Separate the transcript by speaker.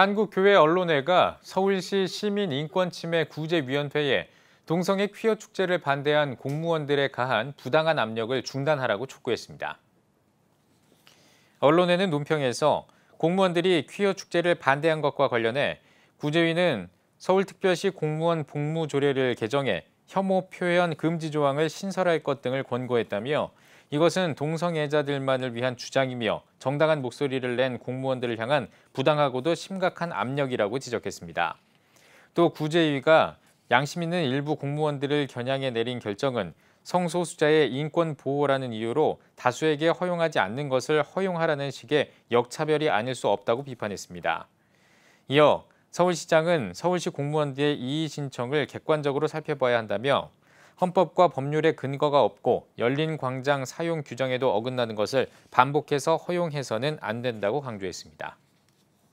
Speaker 1: 한국교회 언론회가 서울시 시민인권침해 구제위원회에 동성애 퀴어 축제를 반대한 공무원들에 가한 부당한 압력을 중단하라고 촉구했습니다. 언론회는 논평에서 공무원들이 퀴어 축제를 반대한 것과 관련해 구제위는 서울특별시 공무원 복무조례를 개정해 혐오 표현 금지 조항을 신설할 것 등을 권고했다며 이것은 동성애자들만을 위한 주장이며 정당한 목소리를 낸 공무원들을 향한 부당하고도 심각한 압력이라고 지적했습니다. 또 구제위가 양심 있는 일부 공무원들을 겨냥해 내린 결정은 성소수자의 인권 보호라는 이유로 다수에게 허용하지 않는 것을 허용하라는 식의 역차별이 아닐 수 없다고 비판했습니다. 이어 서울시장은 서울시 공무원들의 이의 신청을 객관적으로 살펴봐야 한다며 헌법과 법률에 근거가 없고 열린 광장 사용 규정에도 어긋나는 것을 반복해서 허용해서는 안 된다고 강조했습니다.